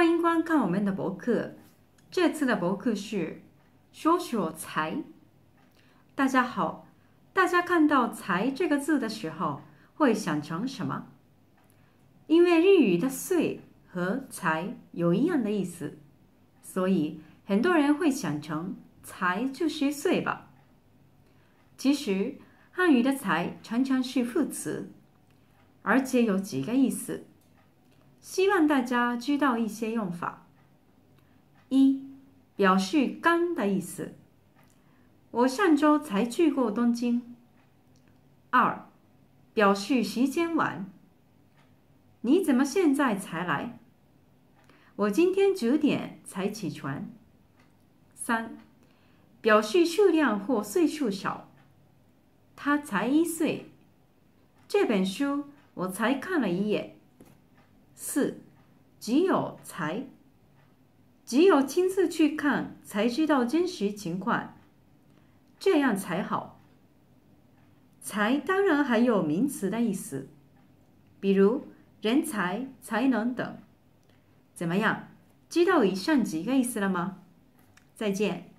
欢迎观看我们的博客。这次的博客是“说说财”。大家好，大家看到“财”这个字的时候，会想成什么？因为日语的“岁”和“财”有一样的意思，所以很多人会想成“财就是岁吧”。其实，汉语的“财”常常是副词，而且有几个意思。希望大家知道一些用法：一、表示刚的意思。我上周才去过东京。二、表示时间晚。你怎么现在才来？我今天九点才起床。三、表示数量或岁数少。他才一岁。这本书我才看了一眼。四，只有才，只有亲自去看才知道真实情况，这样才好。才当然还有名词的意思，比如人才、才能等。怎么样，知道以上几个意思了吗？再见。